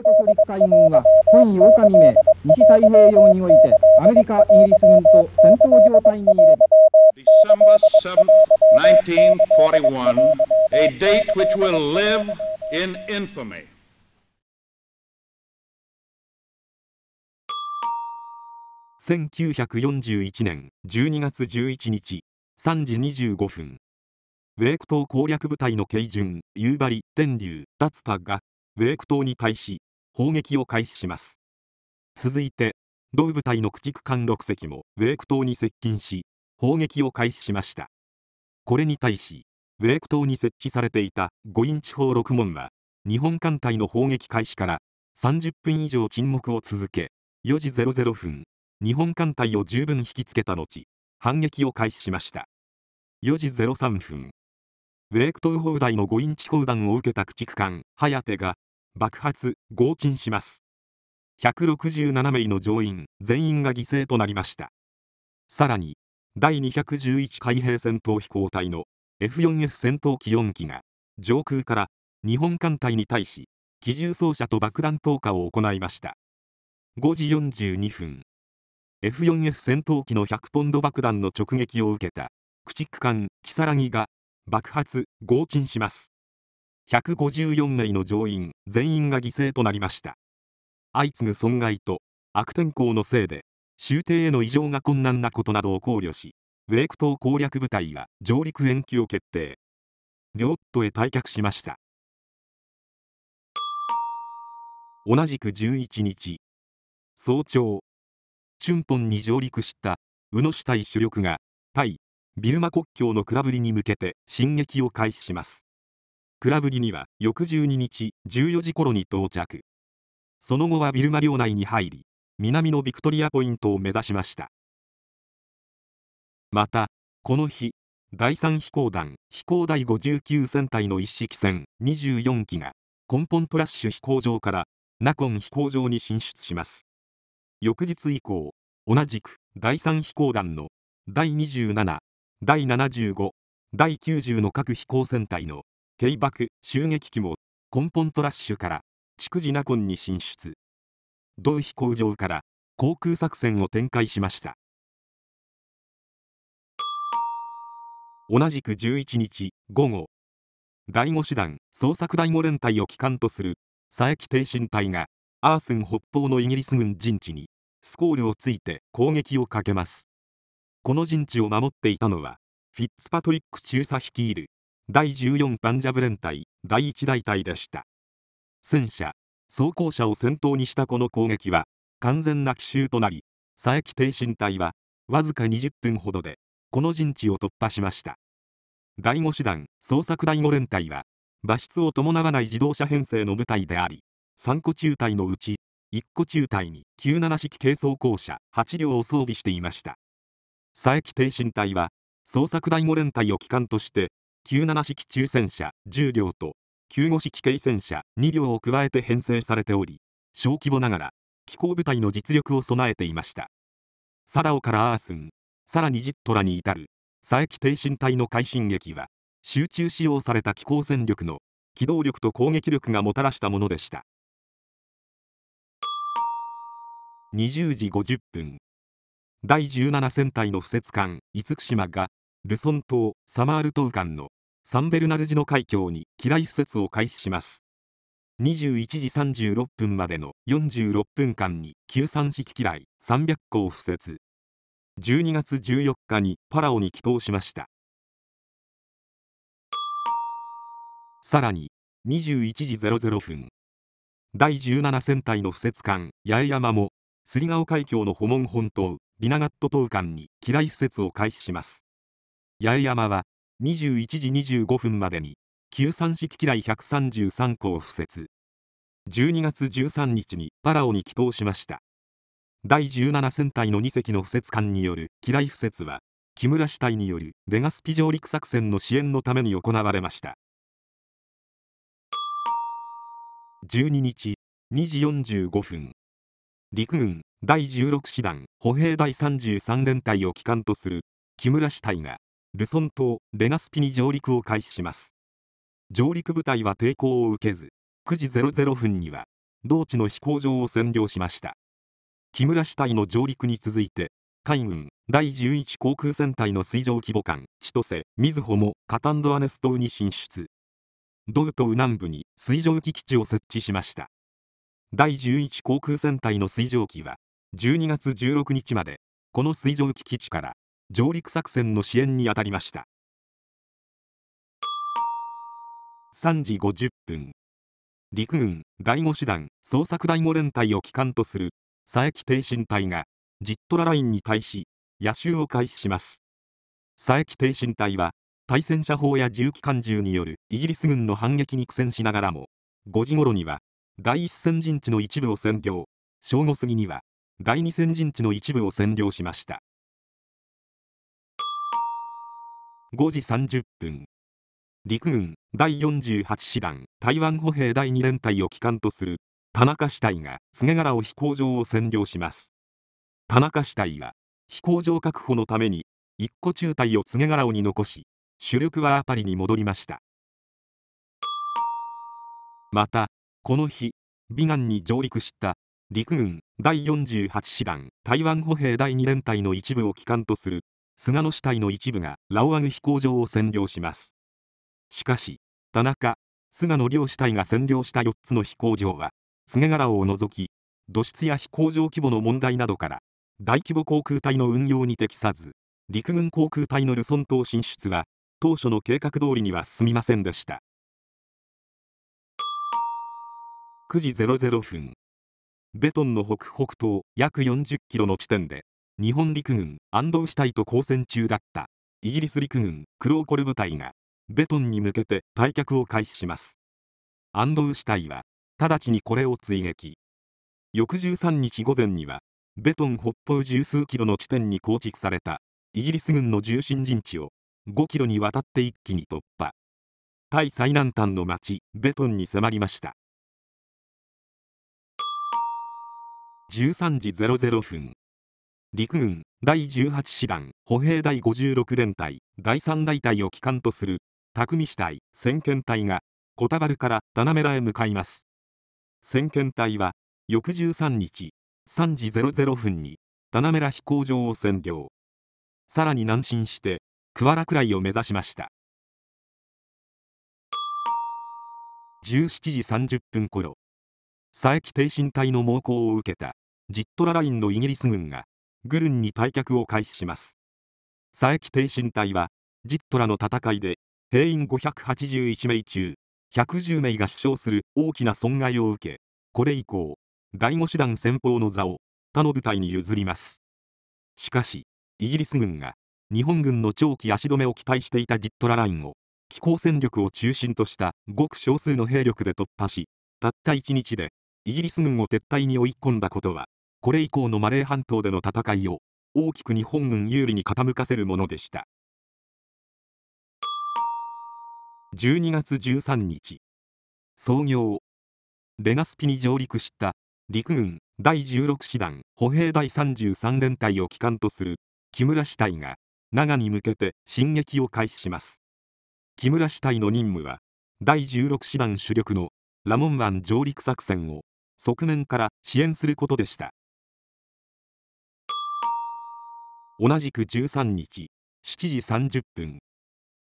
カトソリック海軍は本8日未明西太平洋においてアメリカイギリス軍と戦闘状態に入れる December 7, 1941, a date which will live in infamy. 1941年12月11日3時25分ウェーク島攻略部隊の軽巡夕張天竜達田がウェーク島に対し攻撃を開始します続いて同部隊の駆逐艦6隻もウェーク島に接近し砲撃を開始しましたこれに対しウェーク島に設置されていた5インチ砲6門は日本艦隊の砲撃開始から30分以上沈黙を続け4時00分日本艦隊を十分引きつけた後反撃を開始しました4時03分ウェーク島砲台の5インチ砲弾を受けた駆逐艦「はやて」が爆発合金します167名の乗員全員が犠牲となりましたさらに第211海兵戦闘飛行隊の F4F 戦闘機4機が上空から日本艦隊に対し機銃掃射と爆弾投下を行いました5時42分 F4F 戦闘機の100ポンド爆弾の直撃を受けた駆逐艦サラギが爆発合金します154名の乗員全員が犠牲となりました相次ぐ損害と悪天候のせいで終艇への異常が困難なことなどを考慮しウェイク島攻略部隊は上陸延期を決定両ットへ退却しました同じく11日早朝チュンポンに上陸した宇野市隊主力が対ビルマ国境のラブりに向けて進撃を開始しますクラブリには翌12日14時頃に到着。その後はビルマ領内に入り、南のビクトリアポイントを目指しました。また、この日、第3飛行団飛行第59戦隊の一式戦24機が根本トラッシュ飛行場からナコン飛行場に進出します翌日以降同じく第3飛行団の第27第75第90の各飛行船隊の軽爆襲撃機も根本トラッシュから築地ナコンに進出同飛行場から航空作戦を展開しました同じく11日午後第5師団捜索第5連隊を機関とする佐伯挺身隊がアースン北方のイギリス軍陣地にスコールをついて攻撃をかけますこの陣地を守っていたのはフィッツパトリック中佐率いる第14パンジャブ連隊第1大隊でした戦車装甲車を先頭にしたこの攻撃は完全な奇襲となり佐伯挺身隊はわずか20分ほどでこの陣地を突破しました第5師団捜索第5連隊は馬出を伴わない自動車編成の部隊であり3個中隊のうち1個中隊に97式軽装甲車8両を装備していました佐伯挺身隊は捜索第5連隊を機関として97式中戦車10両と95式軽戦車2両を加えて編成されており、小規模ながら機構部隊の実力を備えていました。サラオからアースン、さらにジットラに至る佐伯挺身隊の快進撃は、集中使用された機構戦力の機動力と攻撃力がもたらしたものでした。20時50分第17戦隊の不設艦厳島がルソン島サマール島間のサンベルナルジノ海峡に機雷敷設を開始します21時36分までの46分間に9三式機雷300個を敷設12月14日にパラオに帰投しましたさらに21時00分第17戦隊の敷設艦八重山もリヶオ海峡の保門本島リナガット島間に機雷敷設を開始します八重山は21時25分までに旧三式機雷133個を敷設12月13日にパラオに帰投しました第17戦隊の2隻の敷設艦による機雷敷設は木村死隊によるレガスピ上陸作戦の支援のために行われました12日2時45分陸軍第16師団歩兵第33連隊を機関とする木村死隊がルソン島レガスピに上陸を開始します上陸部隊は抵抗を受けず9時00分には同地の飛行場を占領しました木村主体の上陸に続いて海軍第11航空戦隊の水上規模艦千歳瑞穂もカタンドアネス島に進出ドウ島南部に水上機基地を設置しました第11航空戦隊の水上機は12月16日までこの水上機基地から上陸作戦の支援に当たりました3時50分陸軍第5師団捜索第5連隊を機関とする佐伯挺身隊がジットララインに対し野襲を開始します佐伯挺身隊は対戦車砲や重機関銃によるイギリス軍の反撃に苦戦しながらも5時頃には第1戦陣地の一部を占領正午過ぎには第2戦陣地の一部を占領しました5時30分陸軍第48師団台湾歩兵第2連隊を機関とする田中師隊が柘柄を飛行場を占領します田中師隊は飛行場確保のために一個中隊を柘柄をに残し主力はアパリに戻りましたまたこの日美南に上陸した陸軍第48師団台湾歩兵第2連隊の一部を機関とする菅野支隊の一部がラオアグ飛行場を占領しますしかし田中菅野両支隊が占領した4つの飛行場は菅柄を除き土質や飛行場規模の問題などから大規模航空隊の運用に適さず陸軍航空隊のルソン島進出は当初の計画通りには進みませんでした9時00分ベトンの北北東約40キロの地点で日本陸軍安藤支隊と交戦中だったイギリス陸軍クローコル部隊がベトンに向けて退却を開始します安藤支隊は直ちにこれを追撃翌13日午前にはベトン北方十数キロの地点に構築されたイギリス軍の重心陣地を5キロにわたって一気に突破タイ最南端の町ベトンに迫りました13時00分陸軍第18師団歩兵第56連隊第3大隊を機関とする匠師隊先遣隊が小田原から棚メラへ向かいます先遣隊は翌13日3時00分に棚メラ飛行場を占領さらに南進して桑原くらいを目指しました17時30分頃佐伯挺身隊の猛攻を受けたジットララインのイギリス軍がグルンに退却を開始します佐伯挺身隊はジットラの戦いで兵員581名中110名が死傷する大きな損害を受けこれ以降第5師団先方の座を他の部隊に譲りますしかしイギリス軍が日本軍の長期足止めを期待していたジットララインを機構戦力を中心としたごく少数の兵力で突破したった1日でイギリス軍を撤退に追い込んだことはこれ以降のマレー半島での戦いを大きく日本軍有利に傾かせるものでした12月13日創業レガスピに上陸した陸軍第16師団歩兵第33連隊を機関とする木村支隊が長に向けて進撃を開始します木村支隊の任務は第16師団主力のラモン湾上陸作戦を側面から支援することでした同じく13日7時30分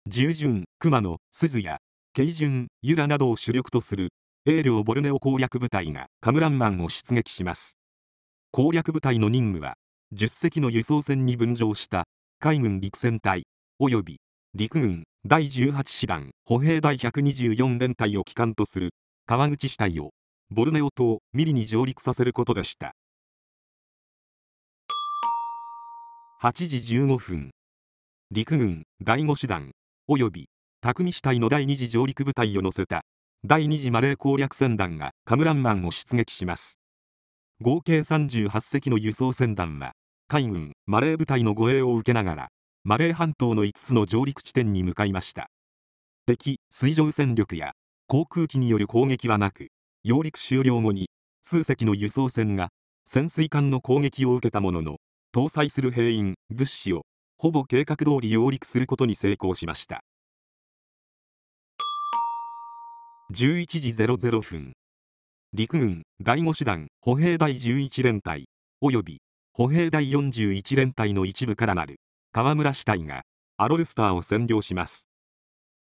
従順熊野鈴や慶順由良などを主力とする英をボルネオ攻略部隊がカムランマンを出撃します攻略部隊の任務は10隻の輸送船に分乗した海軍陸戦隊及び陸軍第18師団歩兵第124連隊を機関とする川口支隊をボルネオ島ミリに上陸させることでした8時15分陸軍第5師団及び匠師隊の第2次上陸部隊を乗せた第2次マレー攻略船団がカムランマンを出撃します合計38隻の輸送船団は海軍マレー部隊の護衛を受けながらマレー半島の5つの上陸地点に向かいました敵水上戦力や航空機による攻撃はなく揚陸終了後に数隻の輸送船が潜水艦の攻撃を受けたものの搭載する兵員物資をほぼ計画通り揚陸することに成功しました11時00分陸軍第5師団歩兵第11連隊及び歩兵第41連隊の一部からなる河村支隊がアロルスターを占領します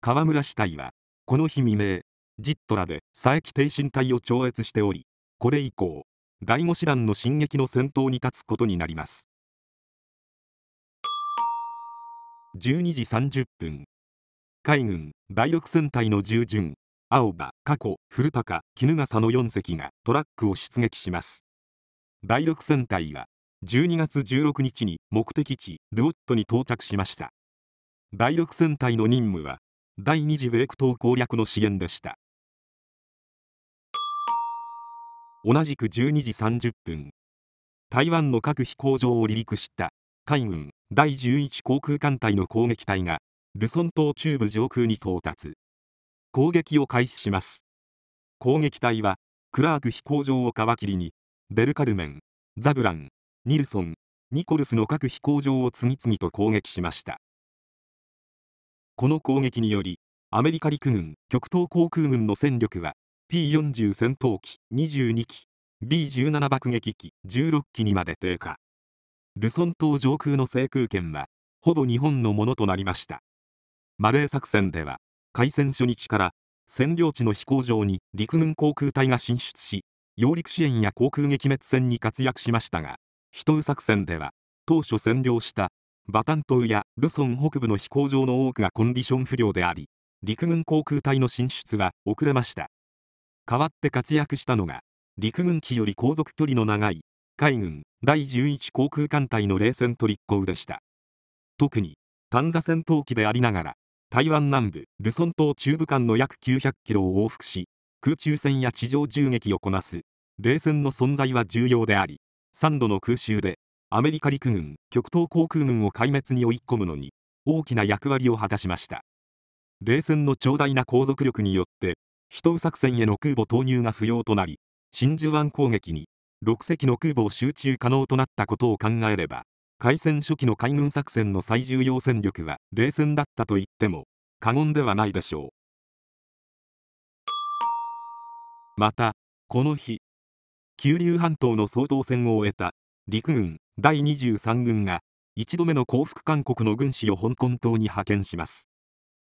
河村支隊はこの日未明ジットラで佐伯挺身隊を超越しておりこれ以降第5師団の進撃の先頭に立つことになります12時30分海軍第6戦隊の従順青葉加古古高衣笠の4隻がトラックを出撃します第6戦隊は12月16日に目的地ルオットに到着しました第6戦隊の任務は第2次ウェ米ク島攻略の支援でした同じく12時30分台湾の各飛行場を離陸した海軍第11航空艦隊の攻撃隊がルソン島中部上空に到達攻撃を開始します攻撃隊はクラーク飛行場を皮切りにベルカルメンザブランニルソンニコルスの各飛行場を次々と攻撃しましたこの攻撃によりアメリカ陸軍極東航空軍の戦力は P40 戦闘機22機 B17 爆撃機16機にまで低下ルソン島上空の制空権はほぼ日本のものとなりましたマレー作戦では開戦初日から占領地の飛行場に陸軍航空隊が進出し揚陸支援や航空撃滅戦に活躍しましたがヒトウ作戦では当初占領したバタン島やルソン北部の飛行場の多くがコンディション不良であり陸軍航空隊の進出は遅れました代わって活躍したのが陸軍機より航続距離の長い海軍第11航空艦隊の冷戦トリッコウでした特に短座戦闘機でありながら台湾南部ルソン島中部間の約900キロを往復し空中戦や地上銃撃をこなす冷戦の存在は重要であり3度の空襲でアメリカ陸軍極東航空軍を壊滅に追い込むのに大きな役割を果たしました冷戦の長大な航続力によって飛魚作戦への空母投入が不要となり真珠湾攻撃に6隻の空母を集中可能となったことを考えれば開戦初期の海軍作戦の最重要戦力は冷戦だったと言っても過言ではないでしょうまたこの日九龍半島の総統戦を終えた陸軍第23軍が1度目の降伏勧告の軍師を香港島に派遣します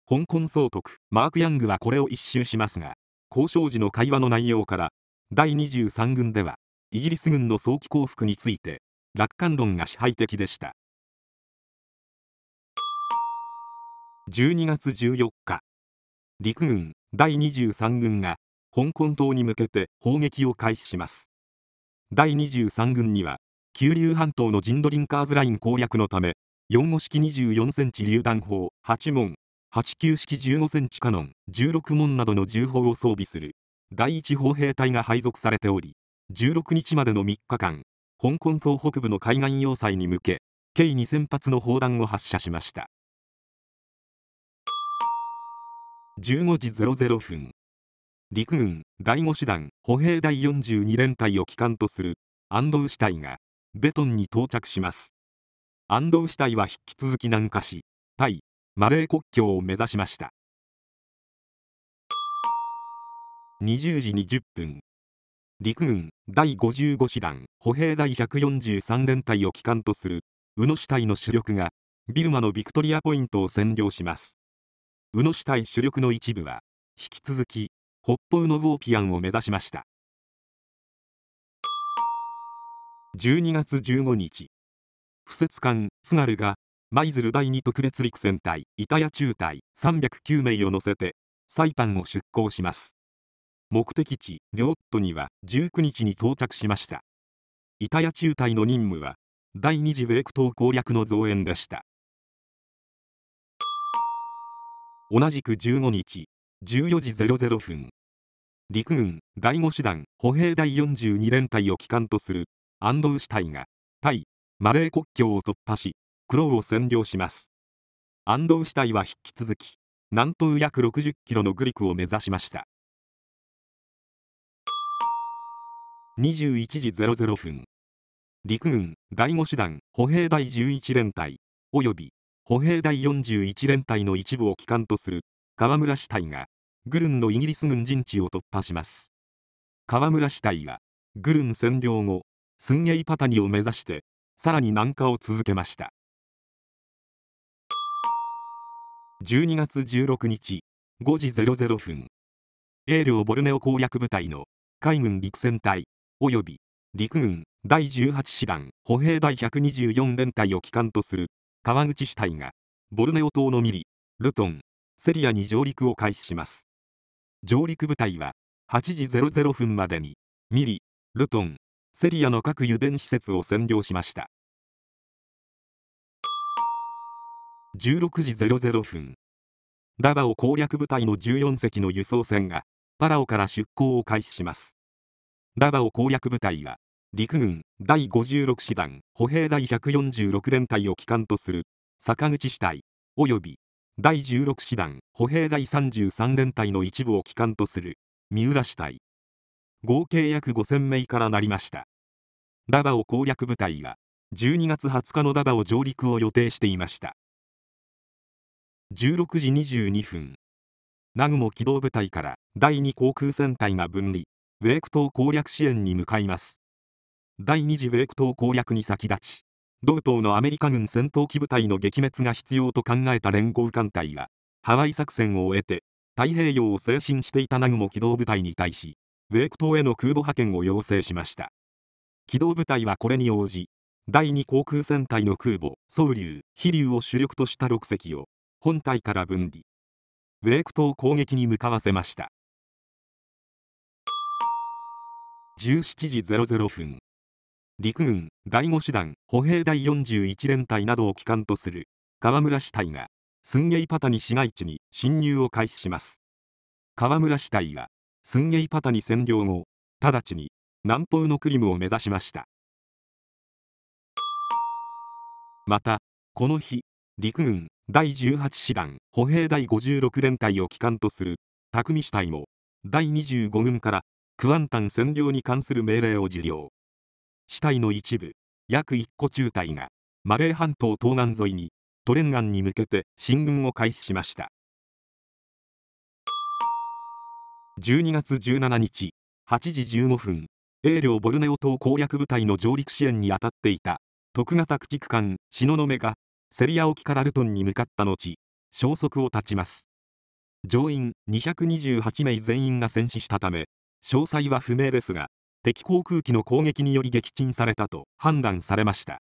香港総督マーク・ヤングはこれを一蹴しますが交渉時の会話の内容から第23軍ではイギリス軍の早期降伏について楽観論が支配的でした12月14日陸軍第23軍が香港島に向けて砲撃を開始します第23軍には九龍半島のジンドリンカーズライン攻略のため4号式24センチ榴弾砲8門89式15センチカノン16門などの銃砲を装備する第1砲兵隊が配属されており16日までの3日間、香港島北部の海岸要塞に向け、計2000発の砲弾を発射しました。15時00分、陸軍第5師団歩兵第42連隊を機関とする安藤支隊が、ベトンに到着します。安藤支隊は引き続き南下し、タイ、マレー国境を目指しました。20時20分、陸軍第55師団歩兵第143連隊を機関とする宇野支隊の主力がビルマのビクトリアポイントを占領します宇野支隊主力の一部は引き続き北方のウォーピアンを目指しました12月15日布設艦津軽が舞鶴第2特別陸戦隊板谷中隊309名を乗せてサイパンを出港します目的地ョットには19日に到着しましたイタヤ中隊の任務は第2次ェイク島攻略の増援でした同じく15日14時00分陸軍第5師団歩兵第42連隊を機関とする安藤支隊が対マレー国境を突破し黒を占領します安藤支隊は引き続き南東約60キロのグリクを目指しました21時00分陸軍第5師団歩兵第11連隊及び歩兵第41連隊の一部を機関とする河村支隊がグルンのイギリス軍陣地を突破します河村支隊はグルン占領後スンゲイパタニを目指してさらに南下を続けました12月16日5時00分英領ボルネオ攻略部隊の海軍陸戦隊及び陸軍第18師団歩兵第124連隊を機関とする川口主隊がボルネオ島のミリ、ルトン、セリアに上陸を開始します。上陸部隊は8時00分までにミリ、ルトン、セリアの各油田施設を占領しました。16時00分、ダバオ攻略部隊の14隻の輸送船がパラオから出港を開始します。ラバオ攻略部隊は、陸軍第56師団歩兵第146連隊を機関とする坂口支隊及び第16師団歩兵第33連隊の一部を機関とする三浦支隊合計約5000名からなりましたダバオ攻略部隊は12月20日のダバオ上陸を予定していました16時22分南雲機動部隊から第2航空戦隊が分離米ク島攻略支援に向かいます第2次ウェイク島攻略に先立ち同党のアメリカ軍戦闘機部隊の撃滅が必要と考えた連合艦隊はハワイ作戦を終えて太平洋を精進していた南雲機動部隊に対しウェイク島への空母派遣を要請しました機動部隊はこれに応じ第2航空戦隊の空母「ソウリュ飛竜」を主力とした6隻を本隊から分離ウェイク島攻撃に向かわせました17時00分陸軍第5師団歩兵第41連隊などを機関とする河村支隊がスンゲイパタニ市街地に侵入を開始します河村支隊はスンゲイパタニ占領後直ちに南方のクリムを目指しましたまたこの日陸軍第18師団歩兵第56連隊を機関とする匠支隊も第25軍からクアンタン占領に関する命令を受領死体の一部約1個中隊がマレー半島東岸沿いにトレンガンに向けて進軍を開始しました12月17日8時15分英領ボルネオ島攻略部隊の上陸支援に当たっていた徳型駆逐艦東雲がセリア沖からルトンに向かった後消息を絶ちます乗員228名全員が戦死したため詳細は不明ですが敵航空機の攻撃により撃沈されたと判断されました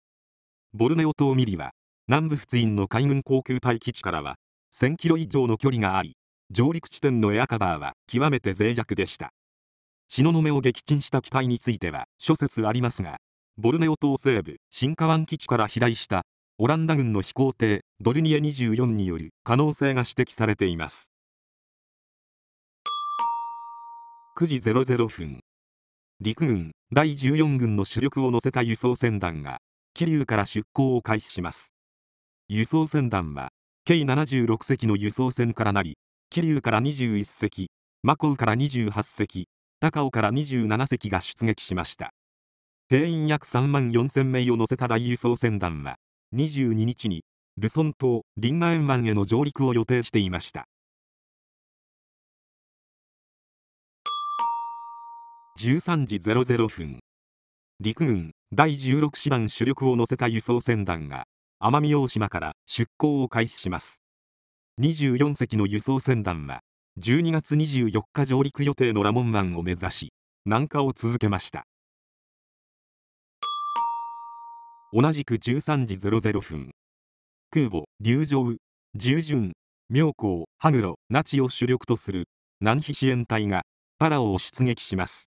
ボルネオ島ミリは南部仏印の海軍航空隊基地からは1000キロ以上の距離があり上陸地点のエアカバーは極めて脆弱でした東雲を撃沈した機体については諸説ありますがボルネオ島西部新河湾基地から飛来したオランダ軍の飛行艇ドルニエ24による可能性が指摘されています9時00分陸軍第14軍の主力を乗せた輸送船団が桐生から出港を開始します輸送船団は計76隻の輸送船からなり桐生から21隻マコウから28隻高尾から27隻が出撃しました定員約3万4000名を乗せた大輸送船団は22日にルソン島リンガエン湾への上陸を予定していました13時00分陸軍第16師団主力を乗せた輸送船団が奄美大島から出港を開始します24隻の輸送船団は12月24日上陸予定のラモン湾を目指し南下を続けました同じく13時00分空母龍城従順妙高羽黒那智を主力とする南非支援隊がパラオを出撃します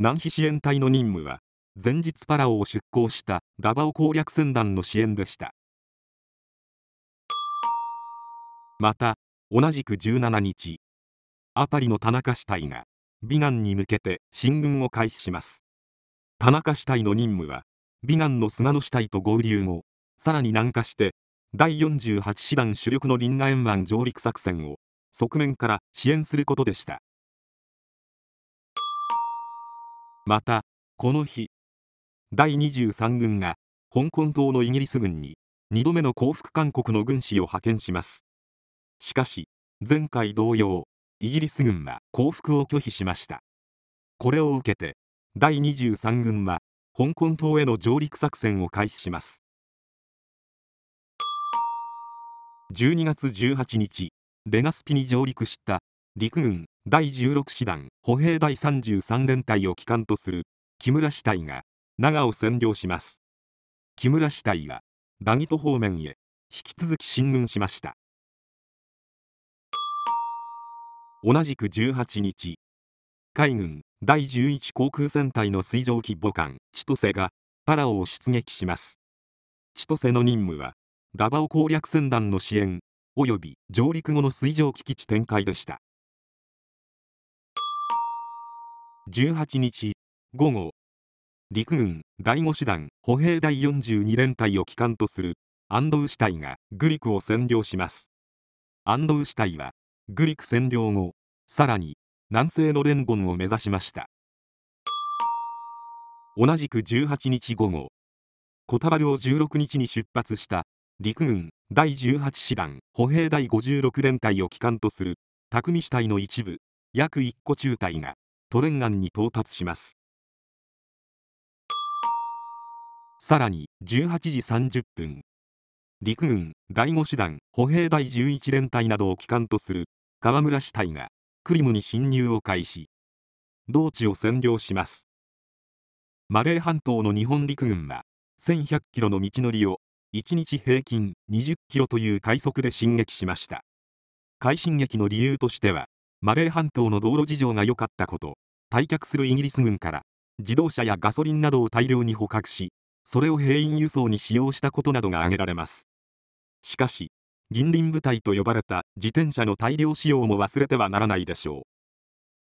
南非支援隊の任務は前日パラオを出港したダバオ攻略船団の支援でしたまた同じく17日アパリの田中支隊が美南に向けて進軍を開始します田中支隊の任務は美南の菅野支隊と合流後さらに南下して第48師団主力の林ン沿岸上陸作戦を側面から支援することでしたまたこの日第23軍が香港島のイギリス軍に2度目の降伏勧告の軍師を派遣しますしかし前回同様イギリス軍は降伏を拒否しましたこれを受けて第23軍は香港島への上陸作戦を開始します12月18日レガスピに上陸した陸軍第16師団歩兵第33連隊を機関とする木村支隊が長を占領します木村支隊はダギト方面へ引き続き進軍しました同じく18日海軍第11航空戦隊の水蒸気母艦千歳がパラオを出撃します千歳の任務はダバオ攻略船団の支援及び上陸後の水蒸気基地展開でした18日午後陸軍第5師団歩兵第42連隊を機関とするアンドウ支隊がグリクを占領しますアンドウ支隊はグリク占領後さらに南西のレンゴンを目指しました同じく18日午後小田原を16日に出発した陸軍第18師団歩兵第56連隊を機関とする匠師隊の一部約1個中隊がトレンに到達しますさらに18時30分陸軍第5師団歩兵第11連隊などを機関とする河村支隊がクリムに侵入を開始同地を占領しますマレー半島の日本陸軍は1100キロの道のりを1日平均20キロという快速で進撃しました快進撃の理由としてはマレー半島の道路事情が良かったこと退却するイギリス軍から自動車やガソリンなどを大量に捕獲しそれを兵員輸送に使用したことなどが挙げられますしかし銀鱗部隊と呼ばれた自転車の大量使用も忘れてはならないでしょう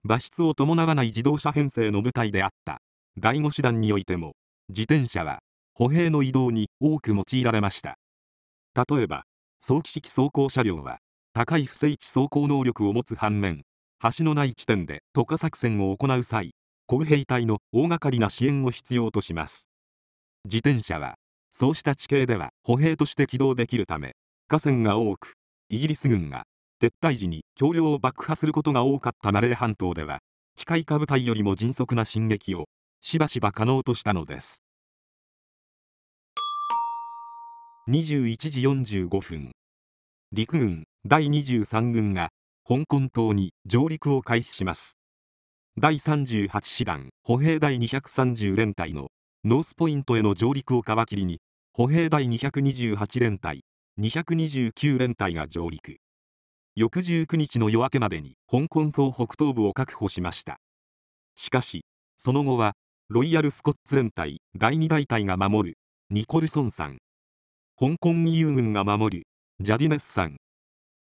馬出を伴わない自動車編成の部隊であった第5師団においても自転車は歩兵の移動に多く用いられました例えば早期式走行車両は高い不整地走行能力を持つ反面橋のない地点で渡河作戦を行う際工兵隊の大掛かりな支援を必要とします自転車はそうした地形では歩兵として起動できるため河川が多くイギリス軍が撤退時に橋梁を爆破することが多かったナレー半島では機械化部隊よりも迅速な進撃をしばしば可能としたのです21時45分陸軍第23軍が香港島に上陸を開始します第38師団歩兵第230連隊のノースポイントへの上陸を皮切りに歩兵第228連隊229連隊が上陸翌19日の夜明けまでに香港島北東部を確保しましたしかしその後はロイヤルスコッツ連隊第2大隊が守るニコルソンさん香港義勇軍が守るジャディネスさん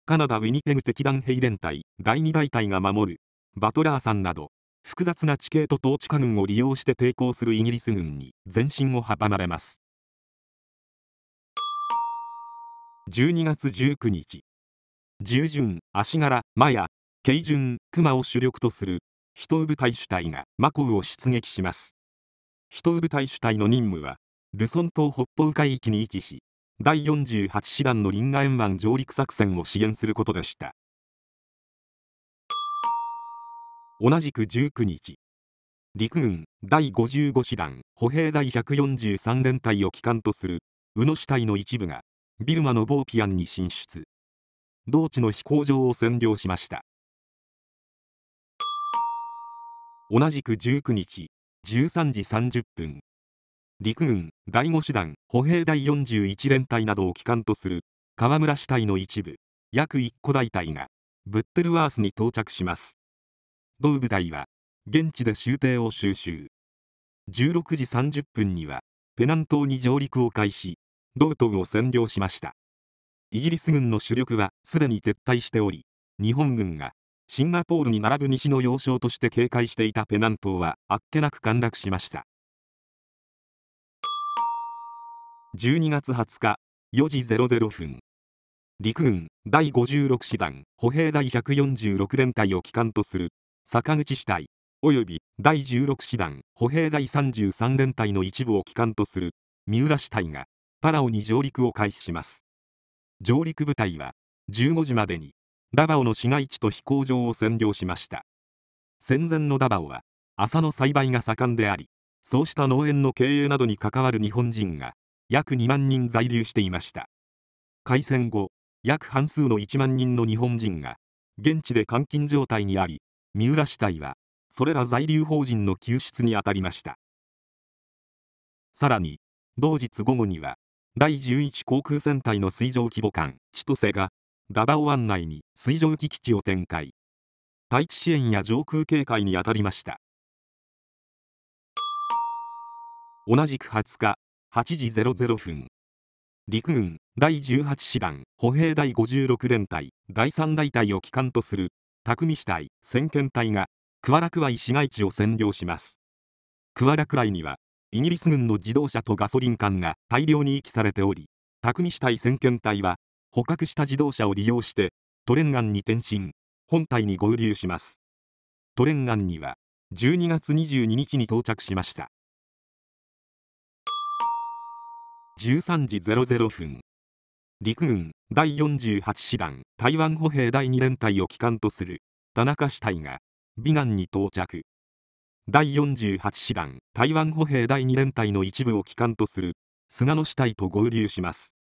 カナダ・ウィニペグ敵団兵連隊第2大隊が守るバトラー山など複雑な地形と統治下軍を利用して抵抗するイギリス軍に前進を阻まれます12月19日従順足柄マヤ慶順熊を主力とする人部隊主隊がマコウを出撃します人部隊主隊の任務はルソン島北方海域に位置し第48師団の臨河湾上陸作戦を支援することでした同じく19日陸軍第55師団歩兵第143連隊を機関とする宇野主隊の一部がビルマのボーピアンに進出同地の飛行場を占領しました同じく19日13時30分陸軍第5師団歩兵第41連隊などを機関とする河村支隊の一部約1個大隊がブッテルワースに到着します同部隊は現地で終艇を収集16時30分にはペナン島に上陸を開始同東を占領しましたイギリス軍の主力はすでに撤退しており日本軍がシンガポールに並ぶ西の要衝として警戒していたペナン島はあっけなく陥落しました12月20日4時00分陸軍第56師団歩兵第146連隊を機関とする坂口支隊及び第16師団歩兵第33連隊の一部を機関とする三浦支隊がパラオに上陸を開始します上陸部隊は15時までにダバオの市街地と飛行場を占領しました戦前のダバオは麻の栽培が盛んでありそうした農園の経営などに関わる日本人が約2万人在留していました開戦後約半数の1万人の日本人が現地で監禁状態にあり三浦市隊はそれら在留邦人の救出に当たりましたさらに同日午後には第11航空戦隊の水上規模艦千歳がダダオ湾内に水上機基地を展開対地支援や上空警戒に当たりました同じく20日8時00分陸軍第18師団歩兵第56連隊第3大隊を機関とする匠師隊先遣隊がクワラクワイ市街地を占領しますクワラクワイにはイギリス軍の自動車とガソリン缶が大量に遺棄されており匠師隊先遣隊は捕獲した自動車を利用してトレンガンに転身本隊に合流しますトレンガンには12月22日に到着しました13時00分陸軍第48師団台湾歩兵第2連隊を機関とする田中師隊が美南に到着第48師団台湾歩兵第2連隊の一部を機関とする菅野師隊と合流します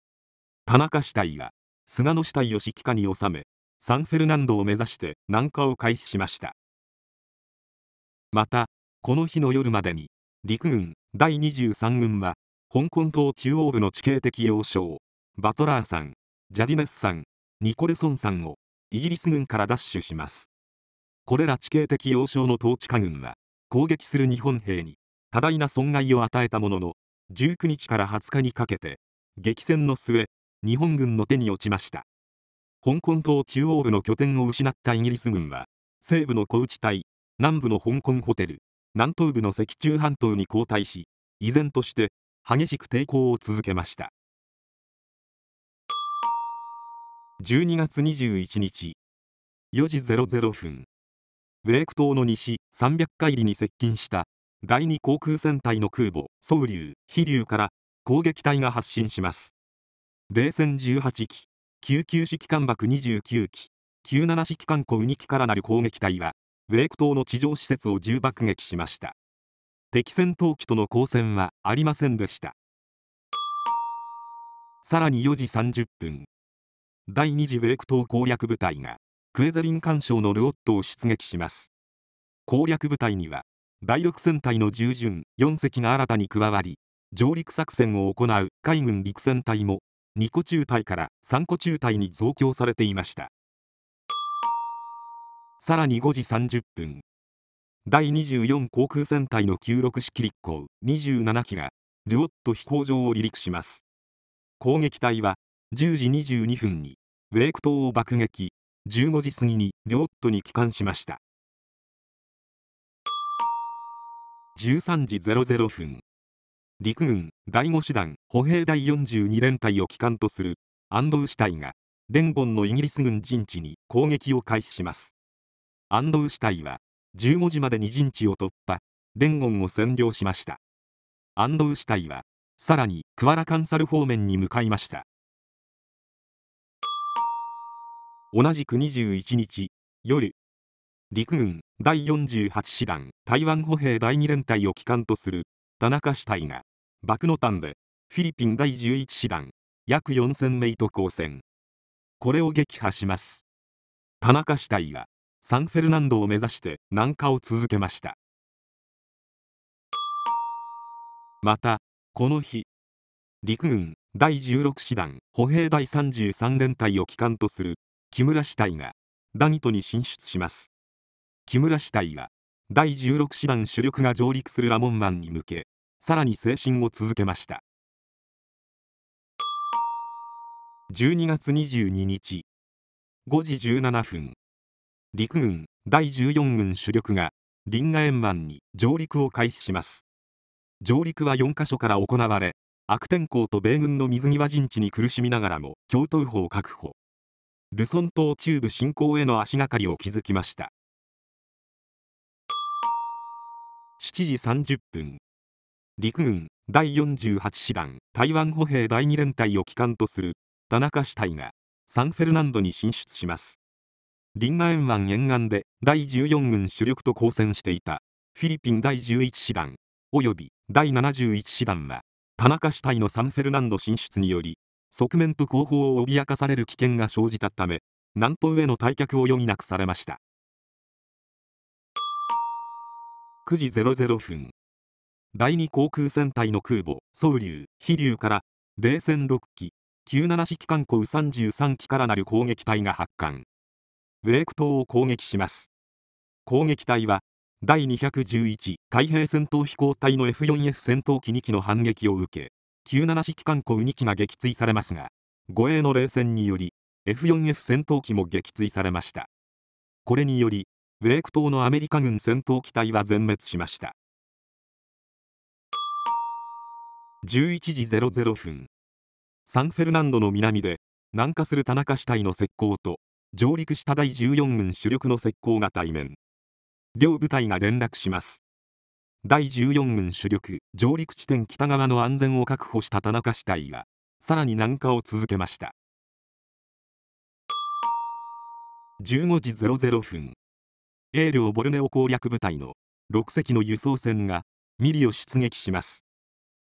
田中師隊は菅野師隊を指揮下に収めサンフェルナンドを目指して南下を開始しましたまたこの日の夜までに陸軍第23軍は香港島中央部の地形的要衝バトラー山ジャディネス山ニコレソン山をイギリス軍から奪取しますこれら地形的要衝の統治下軍は攻撃する日本兵に多大な損害を与えたものの19日から20日にかけて激戦の末日本軍の手に落ちました香港島中央部の拠点を失ったイギリス軍は西部の小地帯南部の香港ホテル南東部の石中半島に後退し依然として激しく抵抗を続けました12月21日4時00分ウェーク島の西300海里に接近した第2航空戦隊の空母「蒼龍」「飛竜」から攻撃隊が発進します冷戦18機99式艦爆29機97式艦庫2機からなる攻撃隊はウェーク島の地上施設を重爆撃しました敵戦闘機との交戦はありませんでしたさらに4時30分第2次ウェ米ク島攻略部隊がクエゼリン艦省のルオットを出撃します攻略部隊には第6戦隊の従順4隻が新たに加わり上陸作戦を行う海軍陸戦隊も2個中隊から3個中隊に増強されていましたさらに5時30分第24航空戦隊の96式立航27機がルオット飛行場を離陸します攻撃隊は10時22分にウェーク島を爆撃15時過ぎにルオットに帰還しました13時00分陸軍第5師団歩兵第42連隊を機関とするアンドウシ隊がレンボンのイギリス軍陣地に攻撃を開始しますアンドウ師隊は15時までに陣地を突破、連ンを占領しました。安藤死体は、さらに桑原ンサル方面に向かいました。同じく21日夜、陸軍第48師団台湾歩兵第2連隊を機関とする田中死体が、爆の端でフィリピン第11師団約4000名と交戦。これを撃破します。田中死体はサンフェルナンドを目指して南下を続けましたまたこの日陸軍第16師団歩兵第33連隊を機関とする木村師隊がダニトに進出します木村師隊は第16師団主力が上陸するラモン湾に向けさらに精神を続けました12月22日5時17分陸軍第14軍主力がリンエンマンに上陸を開始します上陸は4カ所から行われ悪天候と米軍の水際陣地に苦しみながらも京都府を確保ルソン島中部侵攻への足がかりを築きました7時30分陸軍第48師団台湾歩兵第2連隊を機関とする田中支隊がサンフェルナンドに進出しますリンガ沿湾沿岸で第14軍主力と交戦していたフィリピン第11師団及び第71師団は田中主体のサンフェルナンド進出により側面と後方を脅かされる危険が生じたため南東への退却を余儀なくされました9時00分第2航空戦隊の空母「蒼龍」「飛龍」から冷戦6機97式艦砲33機からなる攻撃隊が発艦ウェーク島を攻撃します攻撃隊は第211海兵戦闘飛行隊の F4F 戦闘機2機の反撃を受け97式艦庫2機が撃墜されますが護衛の冷戦により F4F 戦闘機も撃墜されましたこれによりウェーク島のアメリカ軍戦闘機隊は全滅しました11時00分サンフェルナンドの南で南下する田中死体の石膏と上陸した第14軍主力の石膏が対面両部隊が連絡します第14軍主力上陸地点北側の安全を確保した田中支隊はさらに南下を続けました15時00分英領ボルネオ攻略部隊の6隻の輸送船がミリを出撃します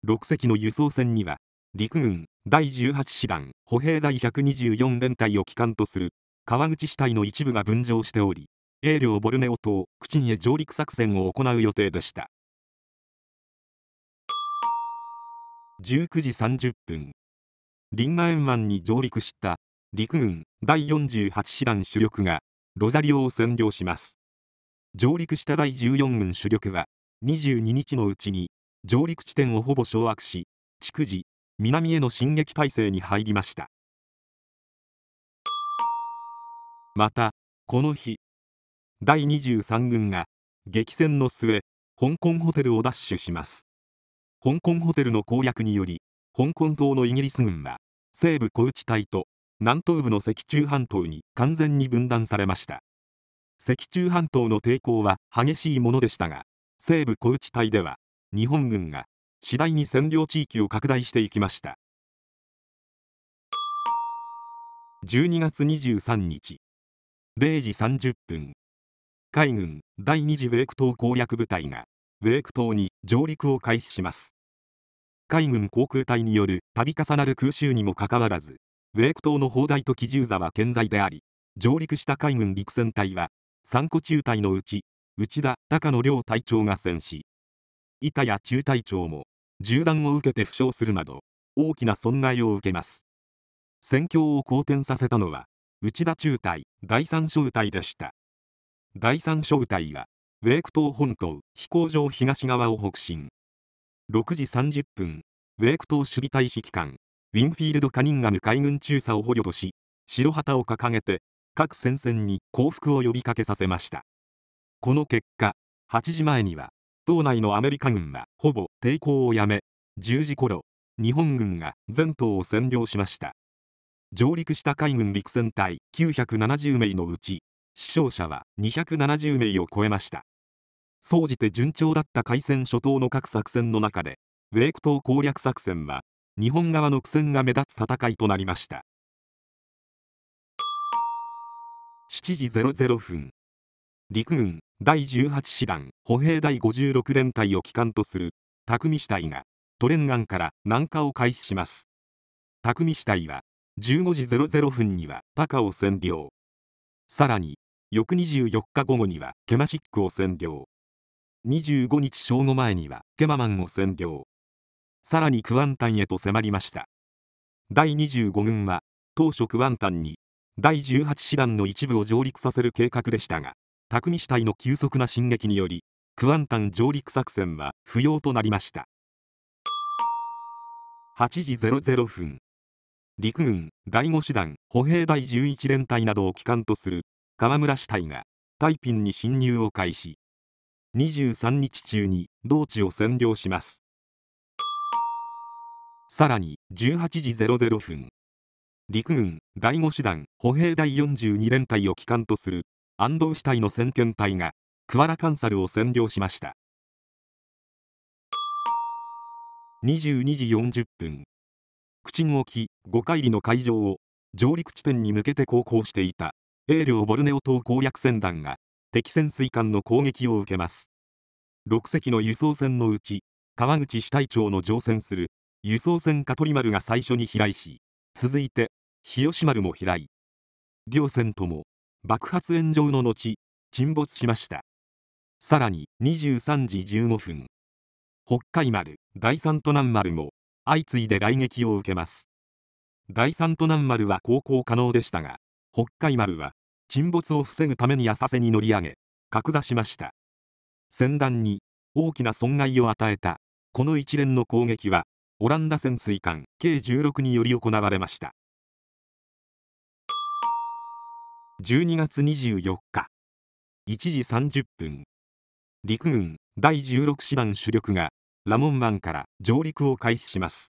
6隻の輸送船には陸軍第18師団歩兵第124連隊を機関とする川口死体の一部が分譲しており、英領ボルネオ島、クチンへ上陸作戦を行う予定でした。19時30分、リンマ沿岸に上陸した陸軍第48師団主力がロザリオを占領します。上陸した第14軍主力は22日のうちに上陸地点をほぼ掌握し、逐次、南への進撃態勢に入りました。またこの日第23軍が激戦の末香港ホテルを奪取します香港ホテルの攻略により香港島のイギリス軍は西部小内隊と南東部の石中半島に完全に分断されました石中半島の抵抗は激しいものでしたが西部小内隊では日本軍が次第に占領地域を拡大していきました12月23日0時30分海軍第2次ウェーク島攻略部隊がウェーク島に上陸を開始します海軍航空隊による度重なる空襲にもかかわらずウェーク島の砲台と機銃座は健在であり上陸した海軍陸戦隊は3個中隊のうち内田高野両隊長が戦死板谷中隊長も銃弾を受けて負傷するなど大きな損害を受けます戦況を好転させたのは内田中隊第三小隊でした第三小隊はウェーク島本島飛行場東側を北進6時30分ウェーク島守備隊指揮官ウィンフィールド・カニンガム海軍中佐を捕虜とし白旗を掲げて各戦線に降伏を呼びかけさせましたこの結果8時前には島内のアメリカ軍はほぼ抵抗をやめ10時頃日本軍が全島を占領しました上陸した海軍陸戦隊970名のうち死傷者は270名を超えました総じて順調だった海戦諸島の各作戦の中でウェーク島攻略作戦は日本側の苦戦が目立つ戦いとなりました7時00分陸軍第18師団歩兵第56連隊を機関とする匠師隊がトレンガンから南下を開始します匠師隊は15時00分にはパカを占領さらに翌24日午後にはケマシックを占領25日正午前にはケママンを占領さらにクアンタンへと迫りました第25軍は当初クアンタンに第18師団の一部を上陸させる計画でしたが匠師隊の急速な進撃によりクアンタン上陸作戦は不要となりました8時00分陸軍第5師団歩兵第11連隊などを機関とする河村支隊がタイピンに侵入を開始23日中に同地を占領しますさらに18時00分陸軍第5師団歩兵第42連隊を機関とする安藤支隊の先遣隊がクアラカンサルを占領しました22時40分口後沖5海里の海上を上陸地点に向けて航行していた英領ボルネオ島攻略船団が敵潜水艦の攻撃を受けます6隻の輸送船のうち川口支隊長の乗船する輸送船カトリマルが最初に飛来し続いて日吉丸も飛来両船とも爆発炎上の後沈没しましたさらに23時15分北海丸第三都南丸も相次いで雷撃を受けます第三都南丸は航行可能でしたが北海丸は沈没を防ぐために浅瀬に乗り上げ格座しました船団に大きな損害を与えたこの一連の攻撃はオランダ潜水艦計16により行われました12月24日1時30分陸軍第16師団主力がラモン湾から上陸を開始します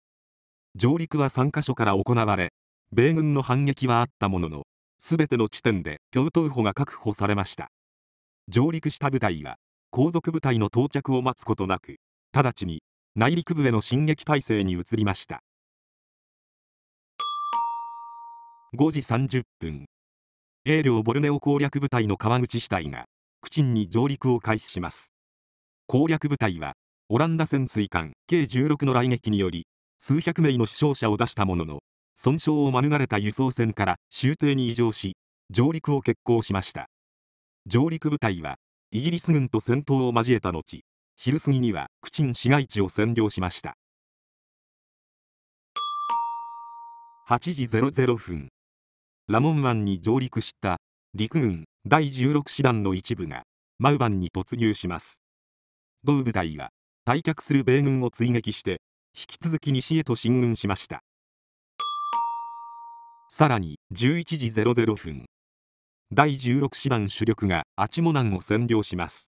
上陸は3カ所から行われ米軍の反撃はあったものの全ての地点で共闘歩が確保されました上陸した部隊は後続部隊の到着を待つことなく直ちに内陸部への進撃態勢に移りました5時30分英領ボルネオ攻略部隊の川口支隊が口に上陸を開始します攻略部隊はオランダ潜水艦計16の来撃により数百名の死傷者を出したものの損傷を免れた輸送船から終艇に移乗し上陸を決行しました上陸部隊はイギリス軍と戦闘を交えた後昼過ぎにはクチン市街地を占領しました8時00分ラモン湾に上陸した陸軍第16師団の一部がマウバンに突入します同部隊は退却する米軍を追撃して引き続き西へと進軍しましたさらに11時00分第16師団主力がアチモ南を占領します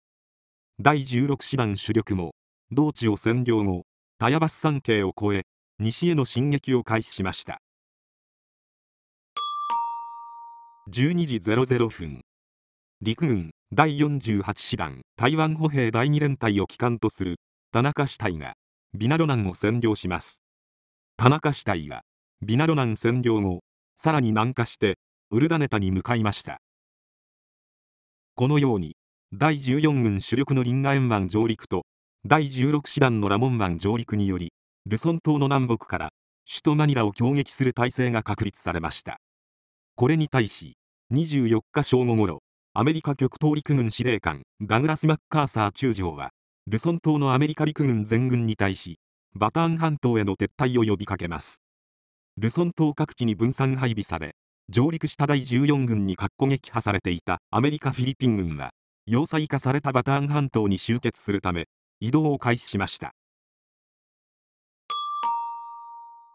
第16師団主力も同地を占領後タヤバス山系を越え西への進撃を開始しました12時00分陸軍第48師団台湾歩兵第2連隊を機関とする田中死体がビナロナンを占領します田中死体はビナロナン占領後さらに南下してウルダネタに向かいましたこのように第14軍主力のリンガン湾上陸と第16師団のラモン湾上陸によりルソン島の南北から首都マニラを攻撃する体制が確立されましたこれに対し24日正午ごろアメリカ極東陸軍司令官ダグラス・マッカーサー中将はルソン島のアメリカ陸軍全軍に対し、バターン半島への撤退を呼びかけます。ルソン島各地に分散配備され、上陸した第14軍に格好撃破されていたアメリカ・フィリピン軍は、要塞化されたバターン半島に集結するため、移動を開始しました。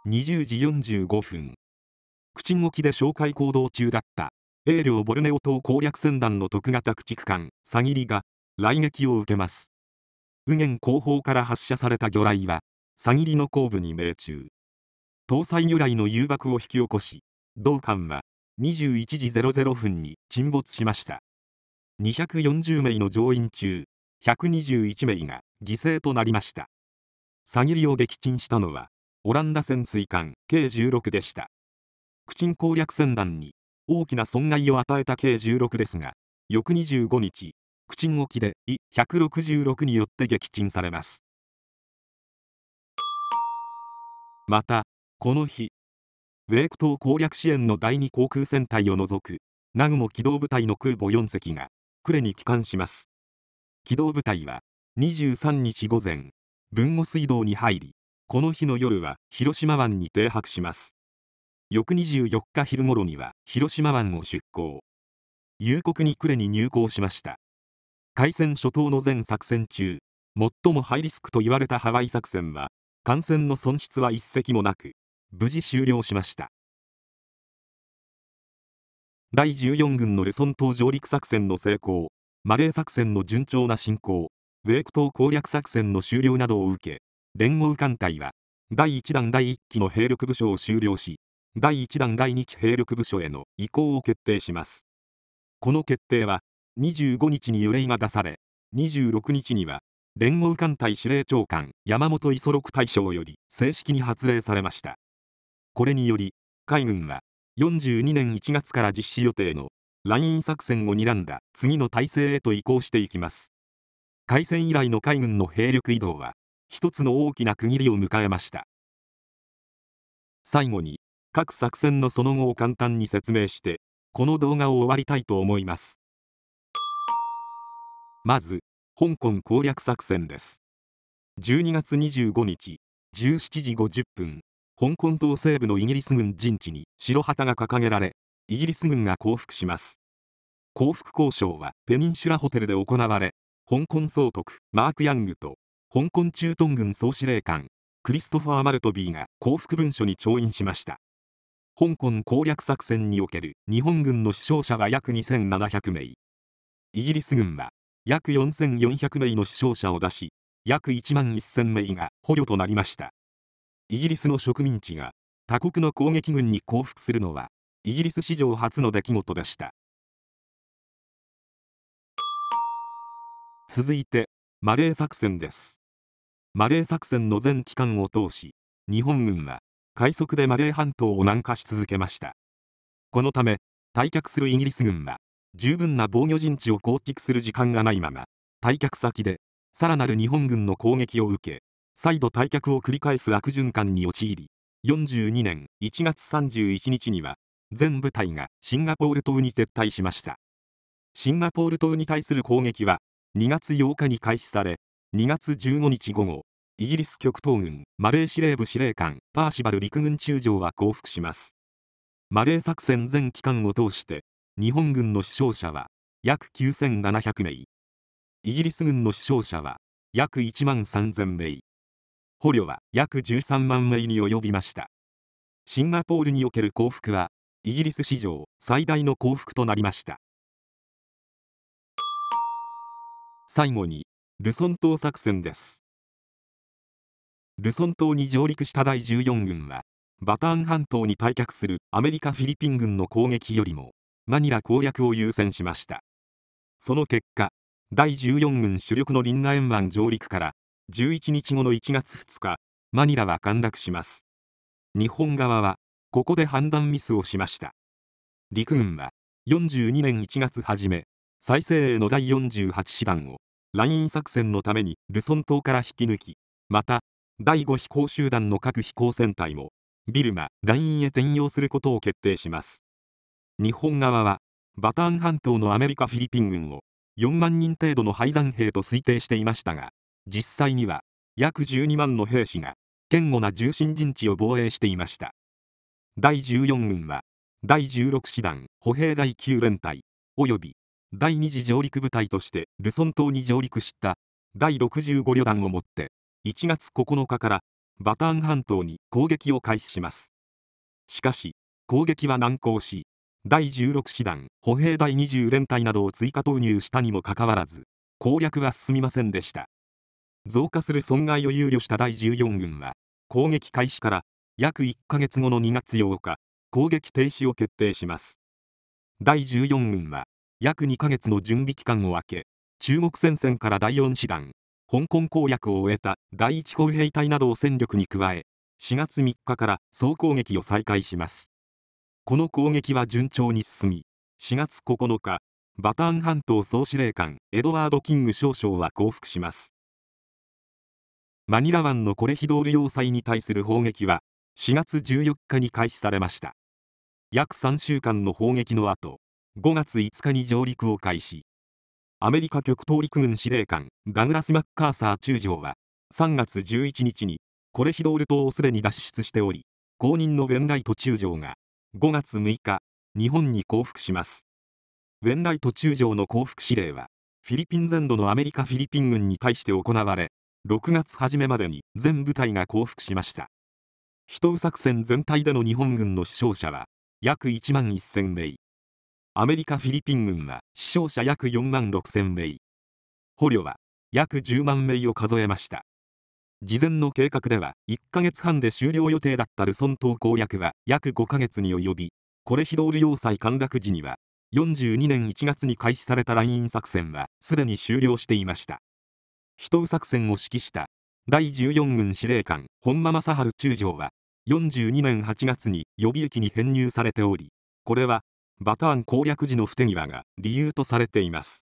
20時45分、口チ沖で哨戒行動中だった英領ボルネオ島攻略船団の特型駆逐艦、サギリが、来撃を受けます。右舷後方から発射された魚雷は、サギリの後部に命中。搭載魚雷の誘爆を引き起こし、同艦は21時00分に沈没しました。240名の乗員中、121名が犠牲となりました。サギリを撃沈したのは、オランダ潜水艦 k 16でした。クチン攻略船団に大きな損害を与えた k 16ですが、翌25日、沈沖でイ166によって撃沈されますまたこの日ウェーク島攻略支援の第2航空戦隊を除く南雲機動部隊の空母4隻が呉に帰還します機動部隊は23日午前豊後水道に入りこの日の夜は広島湾に停泊します翌24日昼頃には広島湾を出港夕刻に呉に入港しました開戦初頭の全作戦中最もハイリスクと言われたハワイ作戦は艦船の損失は一隻もなく無事終了しました第14軍のルソン島上陸作戦の成功マレー作戦の順調な進行ウェーク島攻略作戦の終了などを受け連合艦隊は第1弾第1期の兵力部署を終了し第1弾第2期兵力部署への移行を決定しますこの決定は25日に憂いが出され26日には連合艦隊司令長官山本五十六大将より正式に発令されましたこれにより海軍は42年1月から実施予定のライン作戦を睨んだ次の体制へと移行していきます開戦以来の海軍の兵力移動は一つの大きな区切りを迎えました最後に各作戦のその後を簡単に説明してこの動画を終わりたいと思いますまず香港攻略作戦です12月25日17時50分香港島西部のイギリス軍陣地に白旗が掲げられイギリス軍が降伏します降伏交渉はペニンシュラホテルで行われ香港総督マーク・ヤングと香港駐屯軍総司令官クリストファー・マルトビーが降伏文書に調印しました香港攻略作戦における日本軍の死傷者は約2700名イギリス軍は約4400名の死傷者を出し、約1万1000名が捕虜となりました。イギリスの植民地が他国の攻撃軍に降伏するのは、イギリス史上初の出来事でした。続いて、マレー作戦です。マレー作戦の全期間を通し、日本軍は快速でマレー半島を南下し続けました。このため、退却するイギリス軍は、十分な防御陣地を構築する時間がないまま退却先でさらなる日本軍の攻撃を受け再度退却を繰り返す悪循環に陥り42年1月31日には全部隊がシンガポール島に撤退しましたシンガポール島に対する攻撃は2月8日に開始され2月15日午後イギリス極東軍マレー司令部司令官パーシバル陸軍中将は降伏しますマレー作戦全期間を通して日本軍の死傷者は約9700名イギリス軍の死傷者は約1万3000名捕虜は約13万名に及びましたシンガポールにおける降伏はイギリス史上最大の降伏となりました最後にルソン島作戦ですルソン島に上陸した第14軍はバターン半島に退却するアメリカ・フィリピン軍の攻撃よりもマニラ攻略を優先しましたその結果第14軍主力のリンナ沿岸上陸から11日後の1月2日マニラは陥落します日本側はここで判断ミスをしました陸軍は42年1月初め再生への第48師団をライン作戦のためにルソン島から引き抜きまた第5飛行集団の各飛行船隊もビルマ団員へ転用することを決定します日本側はバターン半島のアメリカ・フィリピン軍を4万人程度の敗山兵と推定していましたが実際には約12万の兵士が堅固な重心陣地を防衛していました第14軍は第16師団歩兵第9連隊及び第2次上陸部隊としてルソン島に上陸した第65旅団をもって1月9日からバターン半島に攻撃を開始しますしかし攻撃は難航し第16師団歩兵第20連隊などを追加投入したにもかかわらず攻略は進みませんでした増加する損害を憂慮した第14軍は攻撃開始から約1ヶ月後の2月8日攻撃停止を決定します第14軍は約2ヶ月の準備期間を空け中国戦線から第4師団香港攻略を終えた第1歩兵隊などを戦力に加え4月3日から総攻撃を再開しますこの攻撃は順調に進み4月9日バターン半島総司令官エドワード・キング少将は降伏しますマニラ湾のコレヒドール要塞に対する砲撃は4月14日に開始されました約3週間の砲撃の後5月5日に上陸を開始アメリカ極東陸軍司令官ダグラス・マッカーサー中将は3月11日にコレヒドール島をすでに脱出しており後任のベンライト中将が5月6日日本に降伏しますウェンライト中将の降伏指令はフィリピン全土のアメリカフィリピン軍に対して行われ6月初めまでに全部隊が降伏しました秘湯作戦全体での日本軍の死傷者は約1万1000名アメリカフィリピン軍は死傷者約4万6000名捕虜は約10万名を数えました事前の計画では1ヶ月半で終了予定だったルソン島攻略は約5ヶ月に及び、コレヒドール要塞陥落時には、42年1月に開始されたライン作戦はすでに終了していました。人作戦を指揮した第14軍司令官本間正治中将は42年8月に予備役に編入されておりこれはバターン攻略時の不手際が理由とされています